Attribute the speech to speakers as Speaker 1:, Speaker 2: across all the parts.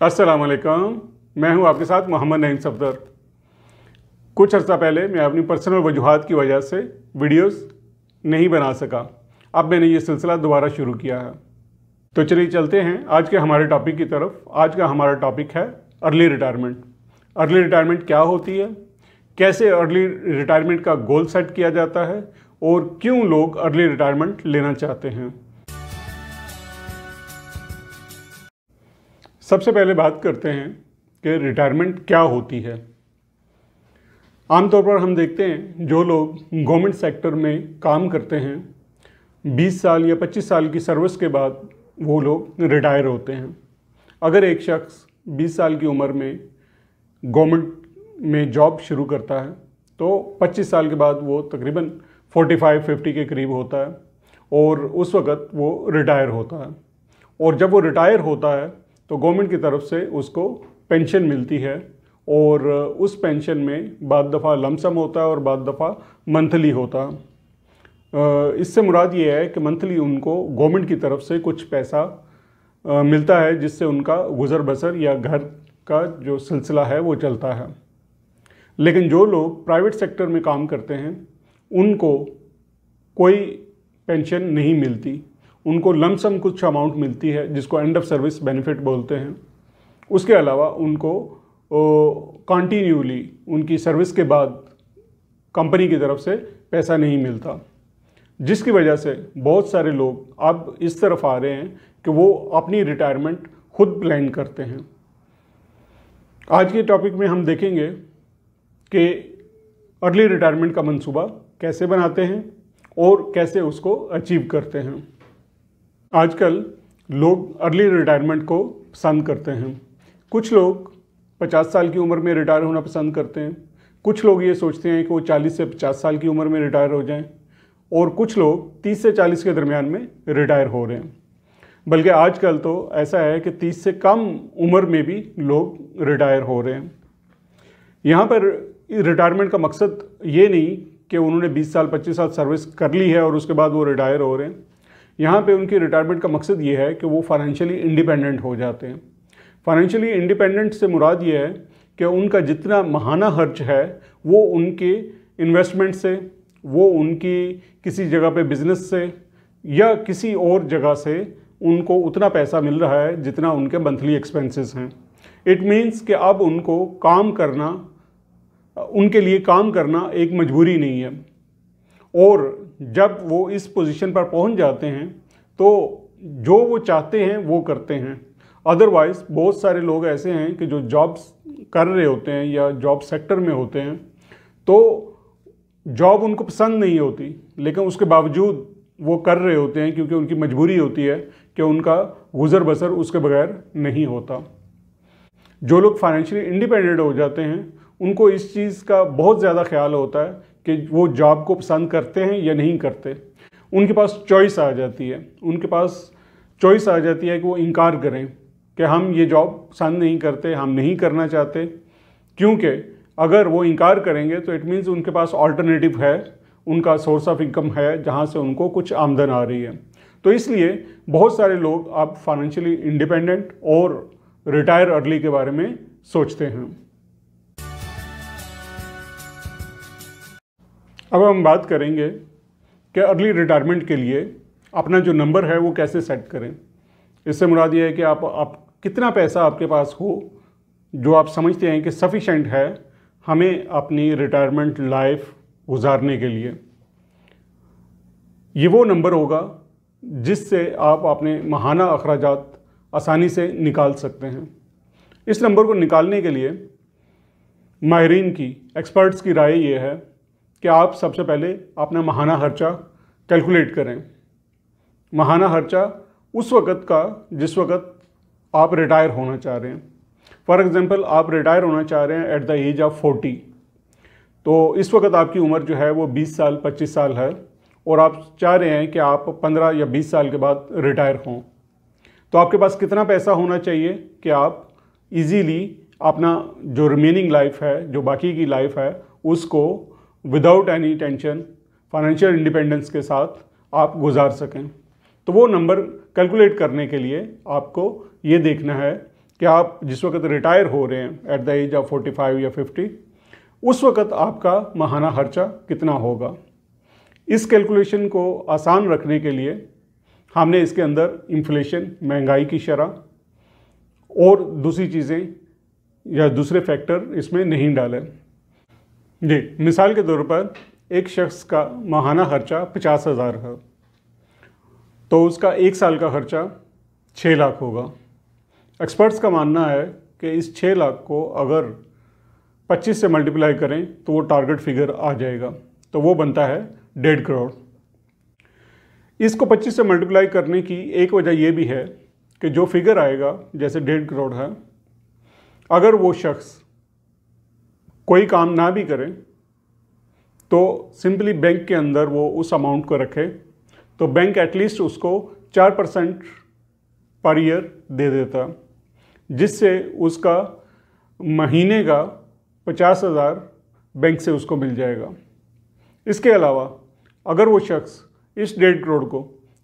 Speaker 1: असलकम मैं हूं आपके साथ मोहम्मद नईम सफदर कुछ अर्सा पहले मैं अपनी पर्सनल वजूहत की वजह से वीडियोस नहीं बना सका अब मैंने ये सिलसिला दोबारा शुरू किया है तो चलिए चलते हैं आज के हमारे टॉपिक की तरफ आज का हमारा टॉपिक है अर्ली रिटायरमेंट अर्ली रिटायरमेंट क्या होती है कैसे अर्ली रिटायरमेंट का गोल सेट किया जाता है और क्यों लोग अर्ली रिटायरमेंट लेना चाहते हैं सबसे पहले बात करते हैं कि रिटायरमेंट क्या होती है आमतौर पर हम देखते हैं जो लोग गवर्नमेंट सेक्टर में काम करते हैं 20 साल या 25 साल की सर्विस के बाद वो लोग रिटायर होते हैं अगर एक शख्स 20 साल की उम्र में गवर्नमेंट में जॉब शुरू करता है तो 25 साल के बाद वो तकरीबन 45-50 के करीब होता है और उस वक़्त वो रिटायर होता है और जब वो रिटायर होता है तो गवर्नमेंट की तरफ से उसको पेंशन मिलती है और उस पेंशन में बाद दफ़ा लमसम होता है और बाद दफ़ा मंथली होता इससे मुराद ये है कि मंथली उनको गवर्नमेंट की तरफ से कुछ पैसा मिलता है जिससे उनका गुज़र बसर या घर का जो सिलसिला है वो चलता है लेकिन जो लोग प्राइवेट सेक्टर में काम करते हैं उनको कोई पेंशन नहीं मिलती उनको लमसम कुछ अमाउंट मिलती है जिसको एंड ऑफ सर्विस बेनिफिट बोलते हैं उसके अलावा उनको कंटिन्यूली उनकी सर्विस के बाद कंपनी की तरफ से पैसा नहीं मिलता जिसकी वजह से बहुत सारे लोग अब इस तरफ आ रहे हैं कि वो अपनी रिटायरमेंट खुद प्लान करते हैं आज के टॉपिक में हम देखेंगे कि अर्ली रिटायरमेंट का मंसूबा कैसे बनाते हैं और कैसे उसको अचीव करते हैं आजकल लोग अर्ली रिटायरमेंट को पसंद करते हैं कुछ लोग 50 साल की उम्र में रिटायर होना पसंद करते हैं कुछ लोग ये सोचते हैं कि वो 40 से 50 साल की उम्र में रिटायर हो जाएं और कुछ लोग 30 से 40 के दरमियान में रिटायर हो रहे हैं बल्कि आजकल तो ऐसा है कि 30 से कम उम्र में भी लोग रिटायर हो रहे हैं यहाँ पर रिटायरमेंट का मकसद ये नहीं कि उन्होंने 20 साल 25 साल सर्विस कर ली है और उसके बाद वो रिटायर हो रहे हैं यहाँ पे उनकी रिटायरमेंट का मकसद ये है कि वो फाइनेंशियली इंडिपेंडेंट हो जाते हैं फाइनेंशियली इंडिपेंडेंट से मुराद ये है कि उनका जितना महाना खर्च है वो उनके इन्वेस्टमेंट से वो उनकी किसी जगह पे बिजनेस से या किसी और जगह से उनको उतना पैसा मिल रहा है जितना उनके मंथली एक्सपेंसेस हैं इट मीन्स कि अब उनको काम करना उनके लिए काम करना एक मजबूरी नहीं है और जब वो इस पोजीशन पर पहुंच जाते हैं तो जो वो चाहते हैं वो करते हैं अदरवाइज़ बहुत सारे लोग ऐसे हैं कि जो जॉब्स कर रहे होते हैं या जॉब सेक्टर में होते हैं तो जॉब उनको पसंद नहीं होती लेकिन उसके बावजूद वो कर रहे होते हैं क्योंकि उनकी मजबूरी होती है कि उनका गुज़र बसर उसके बगैर नहीं होता जो लोग फाइनेंशियली इंडिपेंडेंट हो जाते हैं उनको इस चीज़ का बहुत ज़्यादा ख्याल होता है कि वो जॉब को पसंद करते हैं या नहीं करते उनके पास चॉइस आ जाती है उनके पास चॉइस आ जाती है कि वो इनकार करें कि हम ये जॉब पसंद नहीं करते हम नहीं करना चाहते क्योंकि अगर वो इनकार करेंगे तो इट मीन्स उनके पास ऑल्टरनेटिव है उनका सोर्स ऑफ इनकम है जहाँ से उनको कुछ आमदन आ रही है तो इसलिए बहुत सारे लोग आप फाइनेंशियली इंडिपेंडेंट और रिटायर अर्ली के बारे में सोचते हैं अब हम बात करेंगे कि अर्ली रिटायरमेंट के लिए अपना जो नंबर है वो कैसे सेट करें इससे मुराद ये है कि आप आप कितना पैसा आपके पास हो जो आप समझते हैं कि सफिशेंट है हमें अपनी रिटायरमेंट लाइफ गुजारने के लिए ये वो नंबर होगा जिससे आप अपने महाना अखराज आसानी से निकाल सकते हैं इस नंबर को निकालने के लिए माहरीन की एक्सपर्ट्स की राय ये है कि आप सबसे पहले अपना महाना खर्चा कैलकुलेट करें महाना खर्चा उस वक़्त का जिस वक़्त आप रिटायर होना चाह रहे हैं फॉर एग्ज़ाम्पल आप रिटायर होना चाह रहे हैं at the age of forty तो इस वक्त आपकी उम्र जो है वो बीस साल पच्चीस साल है और आप चाह रहे हैं कि आप पंद्रह या बीस साल के बाद रिटायर हों तो आपके पास कितना पैसा होना चाहिए कि आप इजीली अपना जो रिमेनिंग लाइफ है जो बाकी की लाइफ है उसको without any tension financial independence के साथ आप गुजार सकें तो वो नंबर कैलकुलेट करने के लिए आपको ये देखना है कि आप जिस वक्त रिटायर हो रहे हैं at the age of forty five या फिफ्टी उस वक्त आपका माहाना खर्चा कितना होगा इस कैलकुलेशन को आसान रखने के लिए हमने इसके अंदर इन्फ्लेशन महंगाई की शरह और दूसरी चीज़ें या दूसरे फैक्टर इसमें नहीं डाले जी मिसाल के तौर पर एक शख्स का माहाना खर्चा पचास हज़ार है तो उसका एक साल का खर्चा छः लाख होगा एक्सपर्ट्स का मानना है कि इस छः लाख को अगर पच्चीस से मल्टीप्लाई करें तो वो टारगेट फिगर आ जाएगा तो वो बनता है डेढ़ करोड़ इसको पच्चीस से मल्टीप्लाई करने की एक वजह ये भी है कि जो फिगर आएगा जैसे डेढ़ करोड़ है अगर वो शख्स कोई काम ना भी करें तो सिंपली बैंक के अंदर वो उस अमाउंट को रखे तो बैंक एटलीस्ट उसको चार परसेंट पर ईयर दे देता जिससे उसका महीने का पचास हज़ार बैंक से उसको मिल जाएगा इसके अलावा अगर वो शख्स इस डेढ़ करोड़ को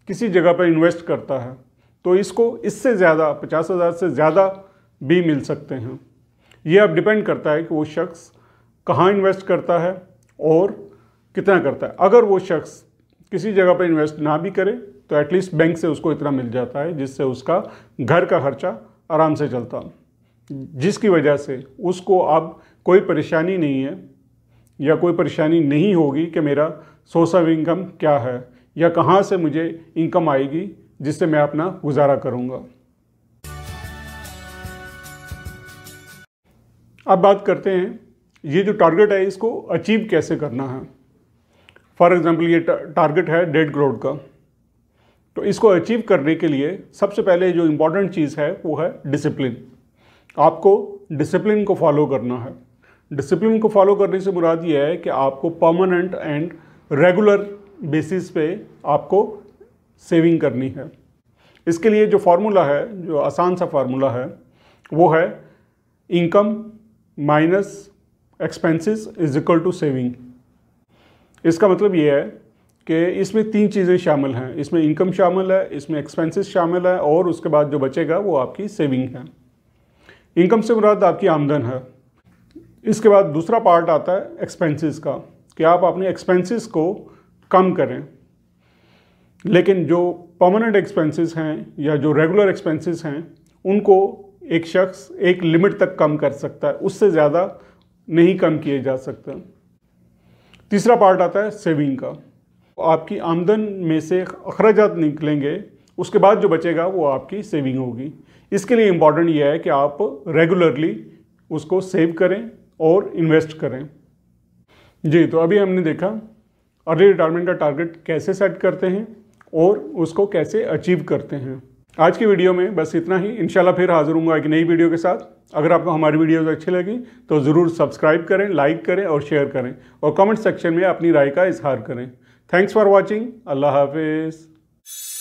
Speaker 1: किसी जगह पर इन्वेस्ट करता है तो इसको इससे ज़्यादा पचास हज़ार से ज़्यादा भी मिल सकते हैं ये अब डिपेंड करता है कि वो शख्स कहाँ इन्वेस्ट करता है और कितना करता है अगर वो शख्स किसी जगह पर इन्वेस्ट ना भी करे तो एटलीस्ट बैंक से उसको इतना मिल जाता है जिससे उसका घर का खर्चा आराम से चलता जिसकी वजह से उसको अब कोई परेशानी नहीं है या कोई परेशानी नहीं होगी कि मेरा सोर्स ऑफ इनकम क्या है या कहाँ से मुझे इनकम आएगी जिससे मैं अपना गुजारा करूँगा अब बात करते हैं ये जो टारगेट है इसको अचीव कैसे करना है फॉर एग्ज़ाम्पल ये टारगेट है डेढ़ करोड़ का तो इसको अचीव करने के लिए सबसे पहले जो इम्पोर्टेंट चीज़ है वो है डिसिप्लिन आपको डिसिप्लिन को फॉलो करना है डिसिप्लिन को फॉलो करने से मुराद ये है कि आपको परमानेंट एंड रेगुलर बेसिस पे आपको सेविंग करनी है इसके लिए जो फार्मूला है जो आसान सा फार्मूला है वो है income minus expenses is equal to saving इसका मतलब ये है कि इसमें तीन चीज़ें शामिल हैं इसमें इनकम शामिल है इसमें एक्सपेंसेस शामिल है और उसके बाद जो बचेगा वो आपकी सेविंग है इनकम से मुराद आपकी आमदन है इसके बाद दूसरा पार्ट आता है एक्सपेंसेस का कि आप अपने एक्सपेंसेस को कम करें लेकिन जो परमानेंट एक्सपेंसेस हैं या जो रेगुलर एक्सपेंसेस हैं उनको एक शख्स एक लिमिट तक कम कर सकता है उससे ज़्यादा नहीं कम किए जा सकते तीसरा पार्ट आता है सेविंग का आपकी आमदन में से अखराज निकलेंगे उसके बाद जो बचेगा वो आपकी सेविंग होगी इसके लिए इम्पॉर्टेंट यह है कि आप रेगुलरली उसको सेव करें और इन्वेस्ट करें जी तो अभी हमने देखा अर्ली रिटायरमेंट का टारगेट कैसे सेट करते हैं और उसको कैसे अचीव करते हैं आज की वीडियो में बस इतना ही इन फिर हाजिर हूँ एक नई वीडियो के साथ अगर आपको हमारी वीडियोज़ अच्छी लगी तो ज़रूर सब्सक्राइब करें लाइक करें और शेयर करें और कमेंट सेक्शन में अपनी राय का इजहार करें थैंक्स फॉर वॉचिंग अल्लाह हाफिज़